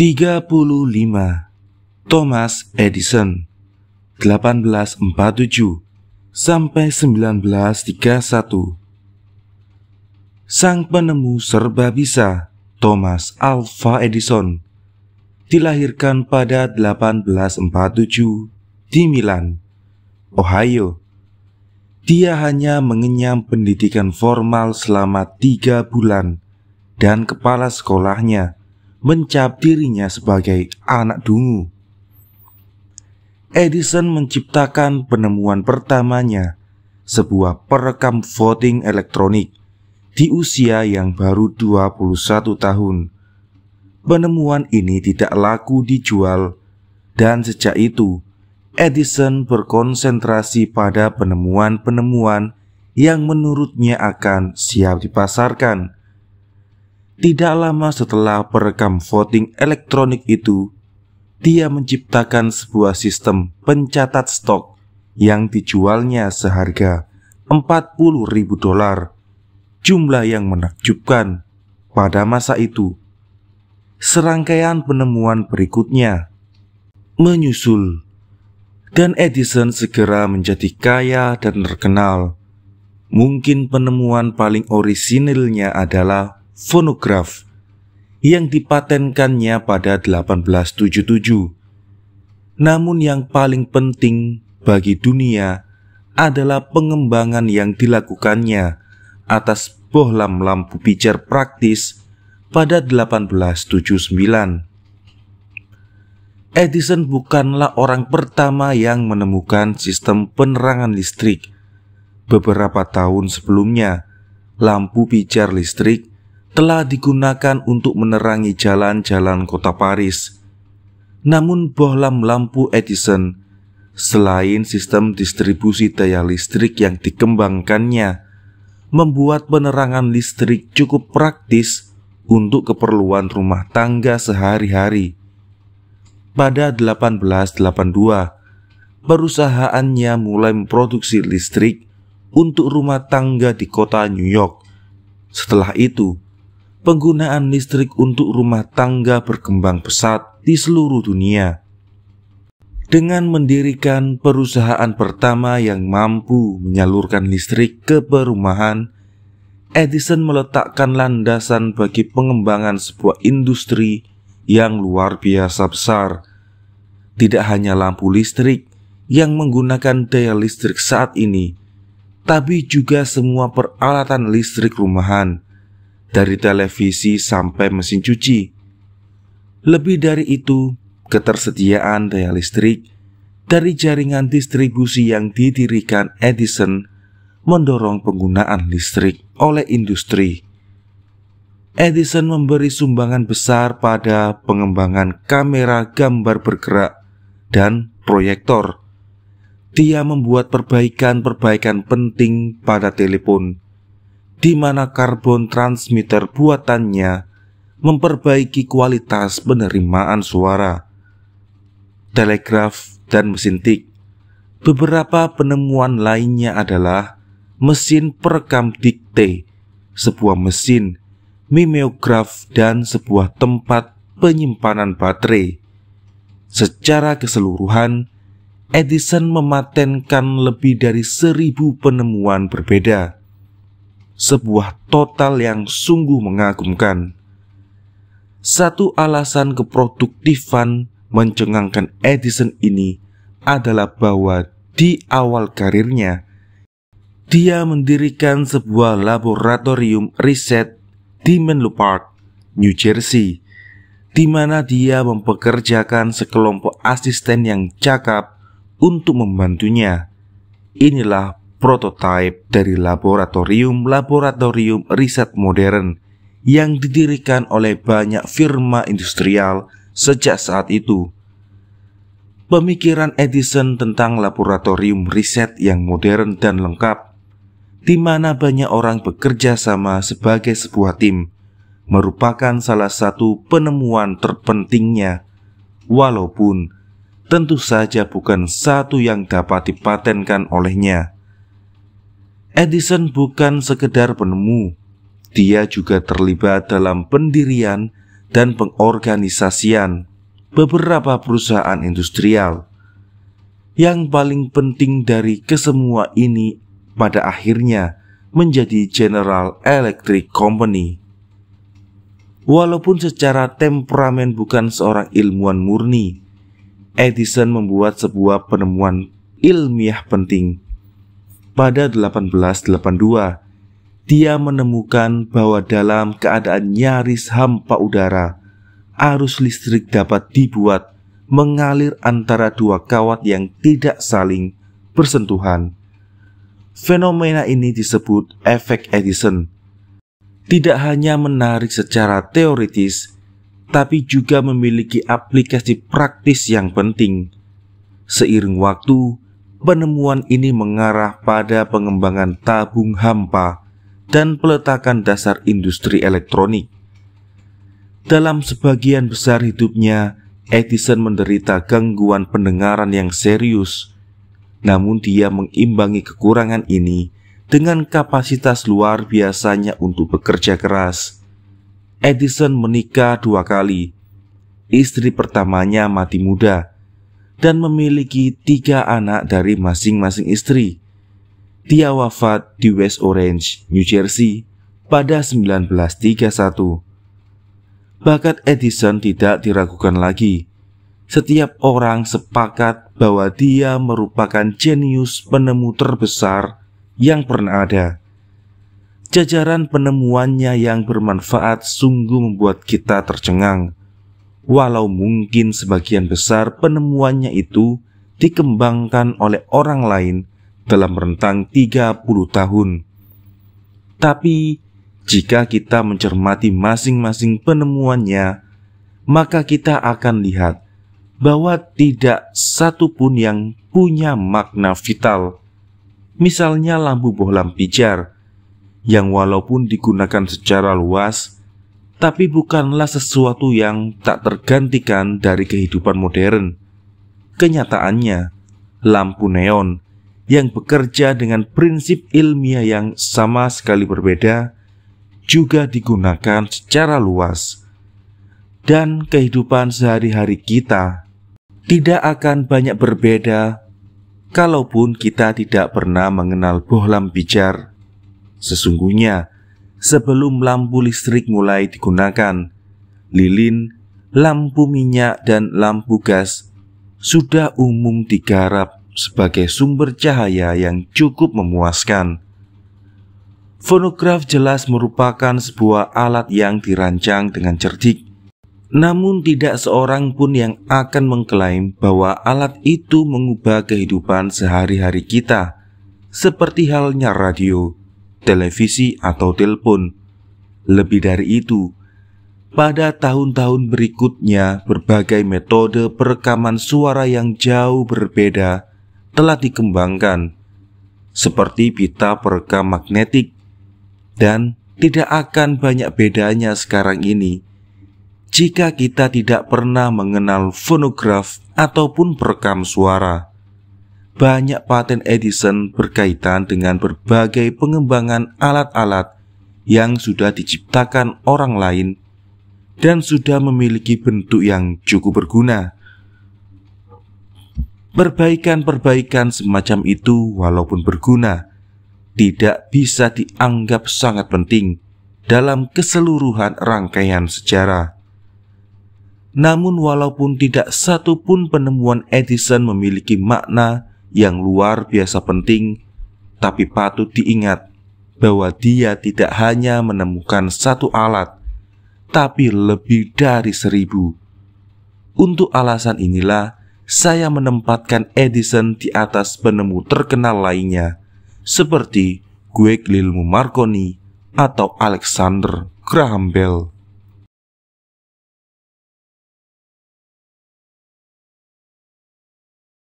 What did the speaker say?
35 Thomas Edison 1847 sampai 1931 Sang penemu serba bisa Thomas Alva Edison dilahirkan pada 1847 di Milan, Ohio. Dia hanya mengenyam pendidikan formal selama tiga bulan dan kepala sekolahnya mencap dirinya sebagai anak dungu. Edison menciptakan penemuan pertamanya, sebuah perekam voting elektronik di usia yang baru 21 tahun. Penemuan ini tidak laku dijual dan sejak itu Edison berkonsentrasi pada penemuan-penemuan yang menurutnya akan siap dipasarkan. Tidak lama setelah perekam voting elektronik itu, dia menciptakan sebuah sistem pencatat stok yang dijualnya seharga 40 ribu dolar, jumlah yang menakjubkan pada masa itu. Serangkaian penemuan berikutnya menyusul dan Edison segera menjadi kaya dan terkenal. Mungkin penemuan paling orisinilnya adalah fonograf yang dipatenkannya pada 1877. Namun yang paling penting bagi dunia adalah pengembangan yang dilakukannya atas bohlam lampu pijar praktis pada 1879. Edison bukanlah orang pertama yang menemukan sistem penerangan listrik. Beberapa tahun sebelumnya, lampu pijar listrik telah digunakan untuk menerangi jalan-jalan kota Paris. Namun bohlam lampu Edison, selain sistem distribusi daya listrik yang dikembangkannya, membuat penerangan listrik cukup praktis untuk keperluan rumah tangga sehari-hari. Pada 1882, perusahaannya mulai memproduksi listrik untuk rumah tangga di kota New York. Setelah itu, penggunaan listrik untuk rumah tangga berkembang pesat di seluruh dunia. Dengan mendirikan perusahaan pertama yang mampu menyalurkan listrik ke perumahan, Edison meletakkan landasan bagi pengembangan sebuah industri yang luar biasa besar. Tidak hanya lampu listrik yang menggunakan daya listrik saat ini, tapi juga semua peralatan listrik rumahan dari televisi sampai mesin cuci. Lebih dari itu, ketersediaan daya listrik dari jaringan distribusi yang didirikan Edison mendorong penggunaan listrik oleh industri. Edison memberi sumbangan besar pada pengembangan kamera gambar bergerak dan proyektor. Dia membuat perbaikan-perbaikan penting pada telepon di mana karbon transmitter buatannya memperbaiki kualitas penerimaan suara, telegraf, dan mesin tik. Beberapa penemuan lainnya adalah mesin perekam dikte, sebuah mesin mimeograf, dan sebuah tempat penyimpanan baterai. Secara keseluruhan, Edison mematenkan lebih dari seribu penemuan berbeda sebuah total yang sungguh mengagumkan. Satu alasan keproduktifan mencengangkan Edison ini adalah bahwa di awal karirnya, dia mendirikan sebuah laboratorium riset di Menlo Park, New Jersey, di mana dia mempekerjakan sekelompok asisten yang cakap untuk membantunya. Inilah prototipe dari laboratorium-laboratorium riset modern yang didirikan oleh banyak firma industrial sejak saat itu. Pemikiran Edison tentang laboratorium riset yang modern dan lengkap, di mana banyak orang bekerja sama sebagai sebuah tim, merupakan salah satu penemuan terpentingnya, walaupun tentu saja bukan satu yang dapat dipatenkan olehnya. Edison bukan sekedar penemu, dia juga terlibat dalam pendirian dan pengorganisasian beberapa perusahaan industrial. Yang paling penting dari kesemua ini pada akhirnya menjadi General Electric Company. Walaupun secara temperamen bukan seorang ilmuwan murni, Edison membuat sebuah penemuan ilmiah penting pada 1882 dia menemukan bahwa dalam keadaan nyaris hampa udara, arus listrik dapat dibuat mengalir antara dua kawat yang tidak saling bersentuhan. Fenomena ini disebut efek Edison. Tidak hanya menarik secara teoritis, tapi juga memiliki aplikasi praktis yang penting. Seiring waktu, penemuan ini mengarah pada pengembangan tabung hampa dan peletakan dasar industri elektronik. Dalam sebagian besar hidupnya, Edison menderita gangguan pendengaran yang serius. Namun dia mengimbangi kekurangan ini dengan kapasitas luar biasanya untuk bekerja keras. Edison menikah dua kali. Istri pertamanya mati muda dan memiliki tiga anak dari masing-masing istri. Dia wafat di West Orange, New Jersey pada 1931. Bakat Edison tidak diragukan lagi. Setiap orang sepakat bahwa dia merupakan jenius penemu terbesar yang pernah ada. Jajaran penemuannya yang bermanfaat sungguh membuat kita tercengang walau mungkin sebagian besar penemuannya itu dikembangkan oleh orang lain dalam rentang 30 tahun. Tapi, jika kita mencermati masing-masing penemuannya, maka kita akan lihat bahwa tidak satu pun yang punya makna vital. Misalnya lampu bohlam pijar, yang walaupun digunakan secara luas, tapi bukanlah sesuatu yang tak tergantikan dari kehidupan modern. Kenyataannya, lampu neon yang bekerja dengan prinsip ilmiah yang sama sekali berbeda juga digunakan secara luas, dan kehidupan sehari-hari kita tidak akan banyak berbeda kalaupun kita tidak pernah mengenal bohlam pijar. Sesungguhnya, sebelum lampu listrik mulai digunakan. Lilin, lampu minyak, dan lampu gas sudah umum digarap sebagai sumber cahaya yang cukup memuaskan. Fonograf jelas merupakan sebuah alat yang dirancang dengan cerdik, namun tidak seorang pun yang akan mengklaim bahwa alat itu mengubah kehidupan sehari-hari kita, seperti halnya radio televisi, atau telepon. Lebih dari itu, pada tahun-tahun berikutnya, berbagai metode perekaman suara yang jauh berbeda telah dikembangkan, seperti pita perekam magnetik, dan tidak akan banyak bedanya sekarang ini jika kita tidak pernah mengenal fonograf ataupun perekam suara banyak paten Edison berkaitan dengan berbagai pengembangan alat-alat yang sudah diciptakan orang lain dan sudah memiliki bentuk yang cukup berguna. Perbaikan-perbaikan semacam itu, walaupun berguna, tidak bisa dianggap sangat penting dalam keseluruhan rangkaian sejarah. Namun, walaupun tidak satu pun penemuan Edison memiliki makna yang luar biasa penting, tapi patut diingat bahwa dia tidak hanya menemukan satu alat, tapi lebih dari seribu. Untuk alasan inilah, saya menempatkan Edison di atas penemu terkenal lainnya, seperti Guglielmo Marconi atau Alexander Graham Bell.